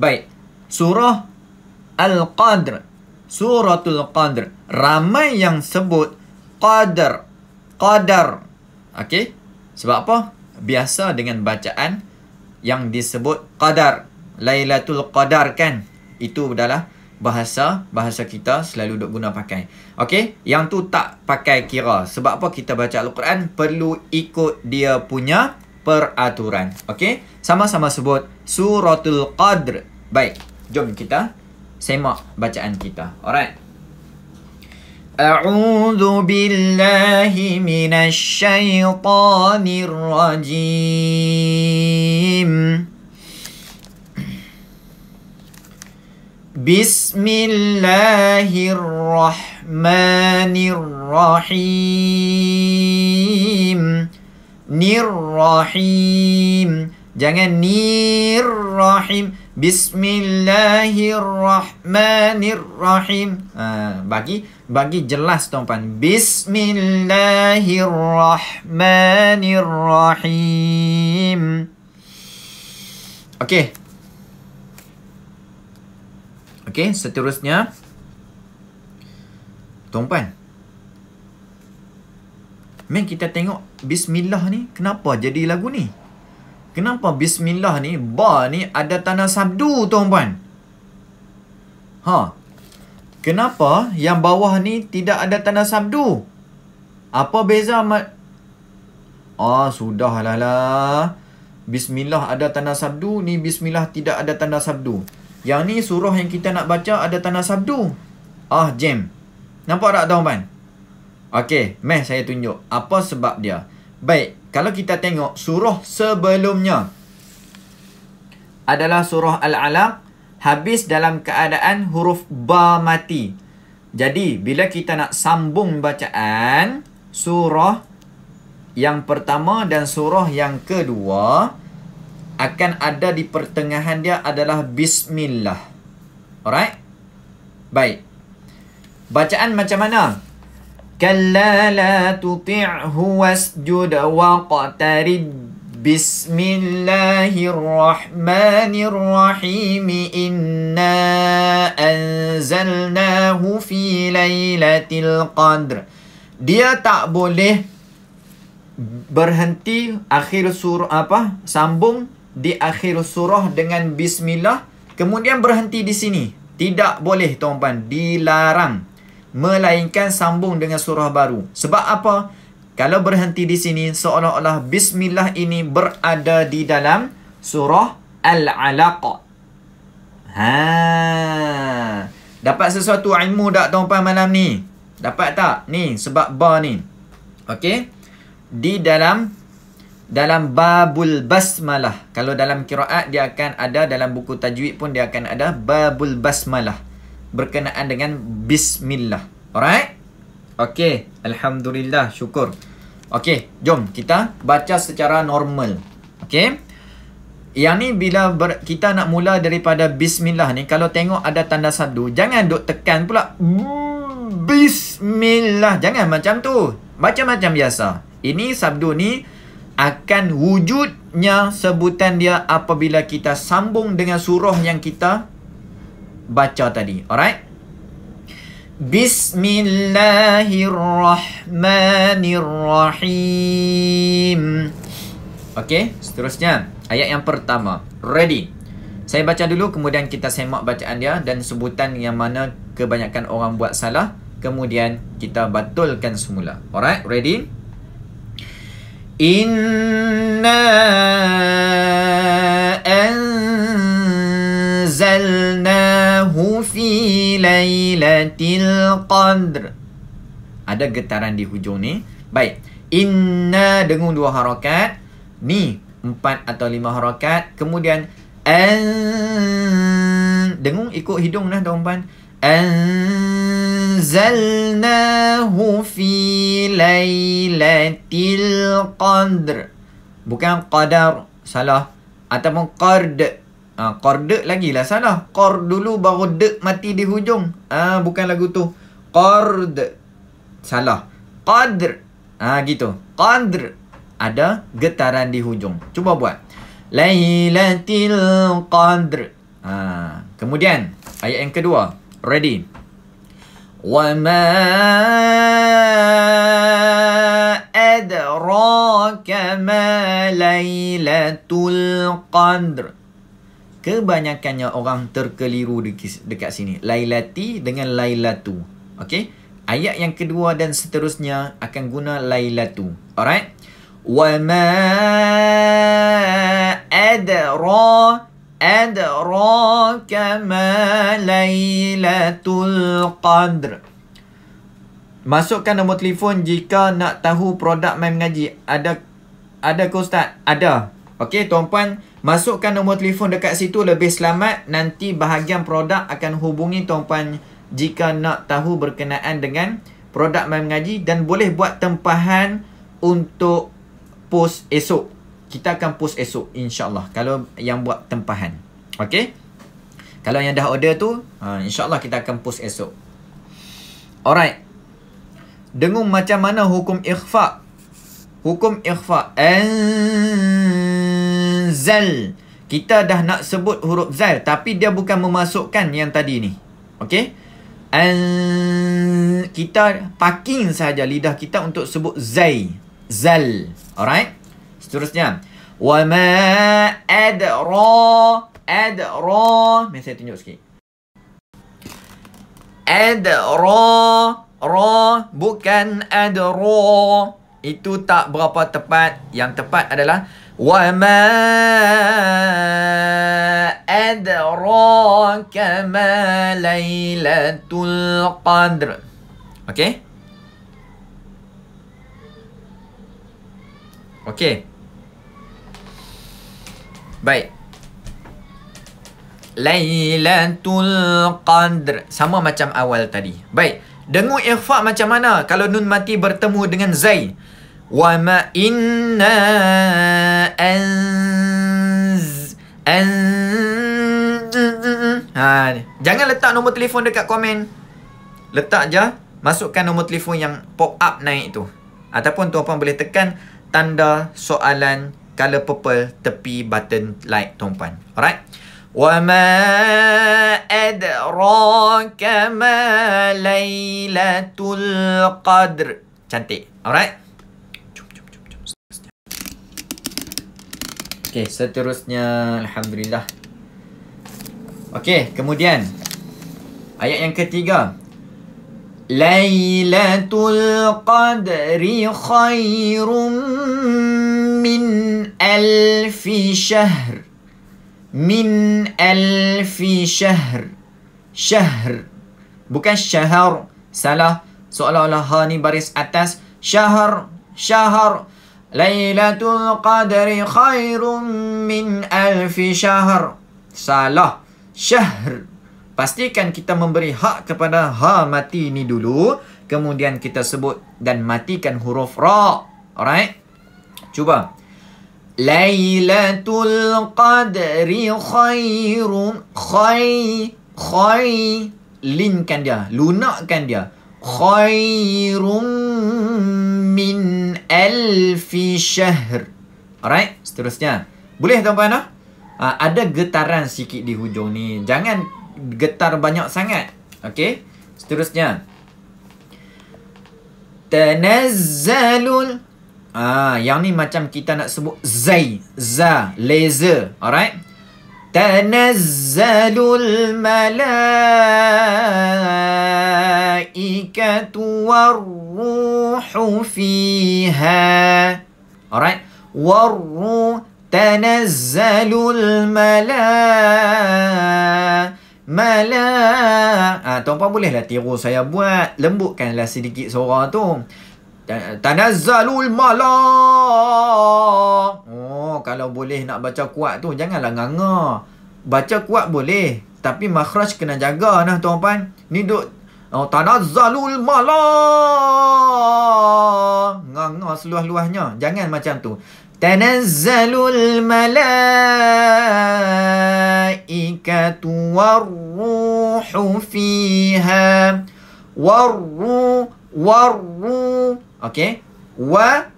Baik. Surah Al-Qadr. Suratul Qadr. Ramai yang sebut Qadr. Qadar. Okey. Sebab apa? Biasa dengan bacaan yang disebut Qadar. Lailatul Qadar kan? Itu adalah bahasa bahasa kita selalu dok guna pakai. Okey, yang tu tak pakai kira. Sebab apa kita baca Al-Quran perlu ikut dia punya peraturan. Okey, sama-sama sebut Suratul Qadr. Baik, jom kita semak bacaan kita. Alright. أعوذ بالله من الشيطان الرجيم بسم الله الرحمن الرحيم نير رحيم جangan نير رحيم Bismillahirrahmanirrahim. Ha, bagi bagi jelas tuan-tuan. Bismillahirrahmanirrahim. Okey. Okey, seterusnya tuan-tuan Mem kita tengok bismillah ni kenapa jadi lagu ni? Kenapa bismillah ni ba ni ada tanda sabdu tuan-tuan? Ha. Kenapa yang bawah ni tidak ada tanda sabdu? Apa beza mat Ah lah lah. Bismillah ada tanda sabdu, ni bismillah tidak ada tanda sabdu. Yang ni surah yang kita nak baca ada tanda sabdu. Ah jam. Nampak tak tuan-tuan? Okey, meh saya tunjuk apa sebab dia. Baik, kalau kita tengok surah sebelumnya adalah surah Al-Alaq habis dalam keadaan huruf ba mati. Jadi bila kita nak sambung bacaan surah yang pertama dan surah yang kedua akan ada di pertengahan dia adalah bismillah. Alright? Baik. Bacaan macam mana? كلا لا تطعه واسجد واقترب بسم الله Inna الرحيم fi أنزلناه Qadr. dia tak boleh berhenti akhir surah apa sambung di akhir surah dengan bismillah kemudian berhenti di sini tidak boleh tuan-tuan dilarang melainkan sambung dengan surah baru. Sebab apa? Kalau berhenti di sini, seolah-olah bismillah ini berada di dalam surah Al-Alaq. Ha. Dapat sesuatu ilmu tak tuan-puan malam ni? Dapat tak? Ni, sebab ba ni. Okey? Di dalam dalam babul basmalah. Kalau dalam kiraat, dia akan ada. Dalam buku tajwid pun dia akan ada. Babul basmalah berkenaan dengan bismillah. Alright? Okey, alhamdulillah, syukur. Okey, jom kita baca secara normal. Okey? Yang ni bila ber, kita nak mula daripada bismillah ni kalau tengok ada tanda sadu jangan duk tekan pula bismillah jangan macam tu baca macam biasa ini sabdu ni akan wujudnya sebutan dia apabila kita sambung dengan surah yang kita baca tadi. Alright? Bismillahirrahmanirrahim. Okay, seterusnya. Ayat yang pertama. Ready? Saya baca dulu, kemudian kita semak bacaan dia dan sebutan yang mana kebanyakan orang buat salah. Kemudian kita batulkan semula. Alright, ready? Inna lailatil qadr. Ada getaran di hujung ni. Baik. Inna dengung dua harakat. Ni empat atau lima harakat. Kemudian an dengung ikut hidung lah tuan puan. Anzalnahu fi lailatil qadr. Bukan qadar salah ataupun qard. Ha, kor lagi lah salah. Kor dulu baru dek mati di hujung. Ah ha, bukan lagu tu. Kor Salah. Qadr. Ah ha, gitu. Qadr. Ada getaran di hujung. Cuba buat. Laylatil Qadr. Ah ha, kemudian ayat yang kedua. Ready. Wa ma adraka ma lailatul qadr kebanyakannya orang terkeliru dekat sini. Lailati dengan Lailatu. Okey? Ayat yang kedua dan seterusnya akan guna Lailatu. Alright? Wa ma adra adraka ma Lailatul Qadr. Masukkan nombor telefon jika nak tahu produk main mengaji. Ada ada ke Ustaz? Ada. Okey, tuan-puan, masukkan nombor telefon dekat situ lebih selamat. Nanti bahagian produk akan hubungi tuan-puan jika nak tahu berkenaan dengan produk main mengaji dan boleh buat tempahan untuk post esok. Kita akan post esok insya-Allah kalau yang buat tempahan. Okey? Kalau yang dah order tu, ha, insya-Allah kita akan post esok. Alright. Dengung macam mana hukum ikhfa? Hukum ikhfa. And... Eh, zal. Kita dah nak sebut huruf zal tapi dia bukan memasukkan yang tadi ni. Okey? An kita parking saja lidah kita untuk sebut zai. Zal. Alright? Seterusnya. Wa ma adra adra. Mari saya tunjuk sikit. Adra ra bukan adra. Itu tak berapa tepat. Yang tepat adalah وما أدراك ما ليلة القدر Okay Okay Baik Lailatul Qadr Sama macam awal tadi Baik Dengu ikhfa macam mana Kalau nun mati bertemu dengan Zai وما إنا أنز أنز ha, Jangan letak nombor telefon dekat komen Letak je Masukkan nombor telefon yang pop up naik tu Ataupun tuan-puan boleh tekan Tanda soalan Color purple Tepi button like tuan-puan Alright وَمَا أَدْرَاكَ مَا لَيْلَةُ الْقَدْرِ Cantik. Alright. Okey, seterusnya alhamdulillah. Okey, kemudian ayat yang ketiga. Lailatul Qadri khairum min alfi syahr. Min alfi syahr. Syahr. Bukan syahr. Salah. Seolah-olah ha ni baris atas. Syahr. Syahr. Syahr. Lailatul Qadri khairun min alfi syahr. Salah. Syahr. Pastikan kita memberi hak kepada ha mati ini dulu. Kemudian kita sebut dan matikan huruf ra. Alright. Cuba. Lailatul Qadri khairun khai khai linkan dia lunakkan dia khairum min alfi syahr. Alright, seterusnya. Boleh tuan-tuan? Uh, ah? ah, ada getaran sikit di hujung ni. Jangan getar banyak sangat. Okay, seterusnya. Tanazzalul. Ah, yang ni macam kita nak sebut zai, za, laser. Alright. Tanazzalul malak malaikatu warruhu fiha. Alright. Warruh tanazzalul mala. Mala. Ha, ah, Tuan-puan bolehlah tiru saya buat. lah sedikit suara tu. Tanazzalul mala. Oh, kalau boleh nak baca kuat tu, janganlah nganga. Baca kuat boleh. Tapi makhraj kena jaga nah tuan-puan. Ni duk Oh, tanazzalul malaa. seluas-luasnya. Jangan macam tu. Tanazzalul malaikatu warruhu fiha. waru waru Okey. Wa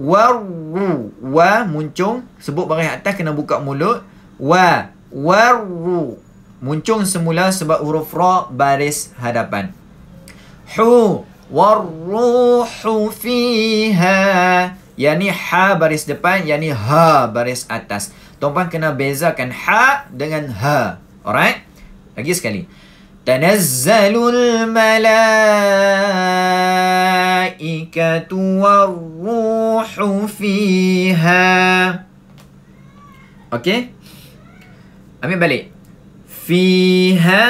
waru Wa muncung. Sebut barang atas kena buka mulut. Wa waru Muncung semula sebab huruf ra baris hadapan. Hu warruhu fiha. Yang ni ha baris depan, yani ni ha baris atas. tuan kena bezakan ha dengan ha. Alright? Lagi sekali. Tanazzalul malaikatu warruhu fiha. Okay? Ambil balik. فيها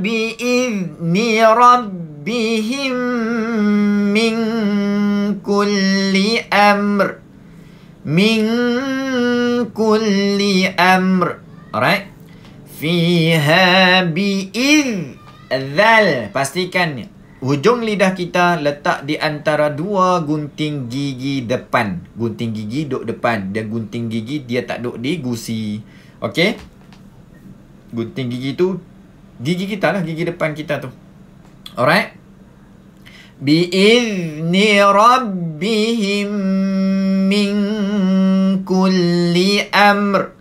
بإذن ربهم من كل أمر من كل أمر right فيها بإذن pastikan hujung lidah kita letak di antara dua gunting gigi depan gunting gigi duk depan dan gunting gigi dia tak duk di gusi okay gunting gigi tu gigi kita lah gigi depan kita tu alright bi izni rabbihim min kulli amr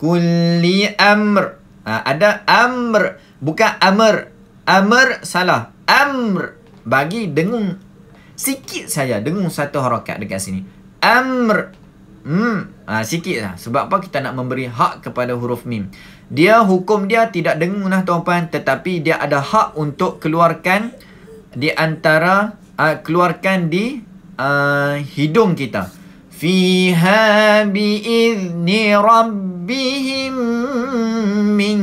kulli amr ha, ada amr bukan amr amr salah amr bagi dengung sikit saja dengung satu harakat dekat sini amr hmm ha, sikit lah sebab apa kita nak memberi hak kepada huruf mim dia hukum dia tidak dengunglah tuan-tuan tetapi dia ada hak untuk keluarkan di antara uh, keluarkan di uh, hidung kita fiha bi idni rabbihim min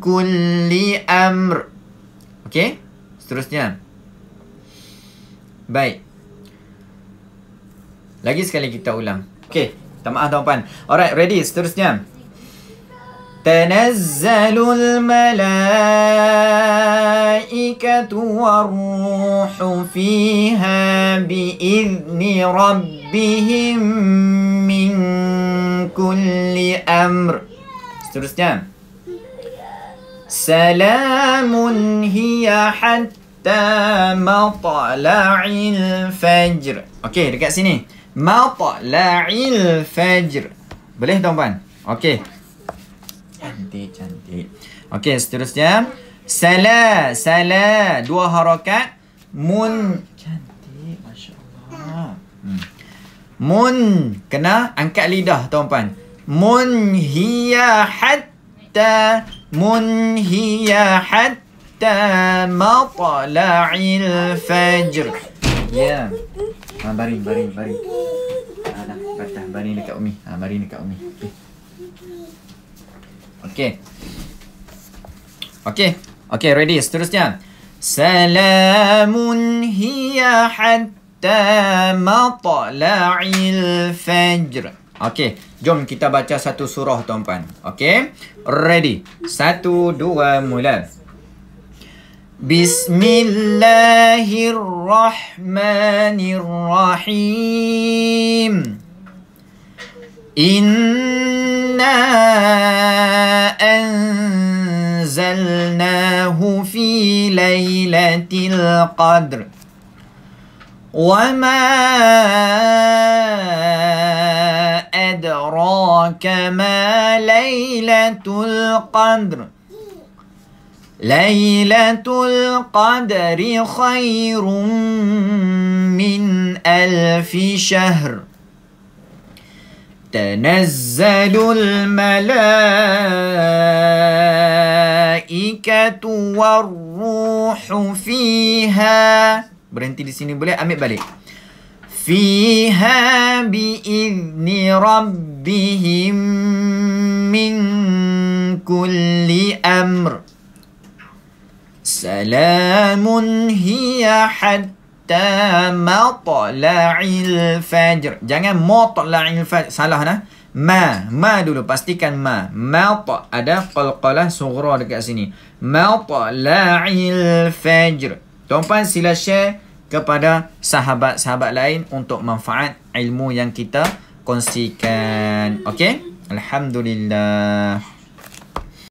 kulli amr Okay, seterusnya baik lagi sekali kita ulang okey tamaah tuan-tuan alright ready seterusnya تنزل الملائكة والروح فيها بإذن ربهم من كل أمر سلام هي حتى مطلع الفجر أوكي okay, dekat مطلع الفجر بليه dong أوكي Cantik, cantik. Okey, seterusnya. Sala, sala. Dua harokat. Mun. Cantik, Masya Allah. Hmm. Mun. Kena angkat lidah, tuan-puan. Mun hiya hatta. Mun hiya hatta matla'il fajr. Ya. Yeah. Ha, baring, baring, baring. Ha, dah, patah. Baring dekat Umi. Ha, baring dekat Umi. Okey. Eh. Okay, okay, okay, ready. Seterusnya. Salamun hiya hatta matla'il fajr. Okay, jom kita baca satu surah tuan-tuan. Okey. Ready. Satu, dua, mula. Bismillahirrahmanirrahim. Inna أنزلناه في ليلة القدر وما أدراك ما ليلة القدر ليلة القدر خير من ألف شهر تنزل الملائكة malaikatu warruhu fiha berhenti di sini boleh ambil balik fiha bi idni rabbihim min kulli amr salamun hiya hatta matla'il fajr jangan matla'il fajr salah nah Ma, ma dulu pastikan ma. Malta ada qalqalah sughra dekat sini. Malta la'il fajr. tuan sila share kepada sahabat-sahabat lain untuk manfaat ilmu yang kita kongsikan. Okey? Alhamdulillah.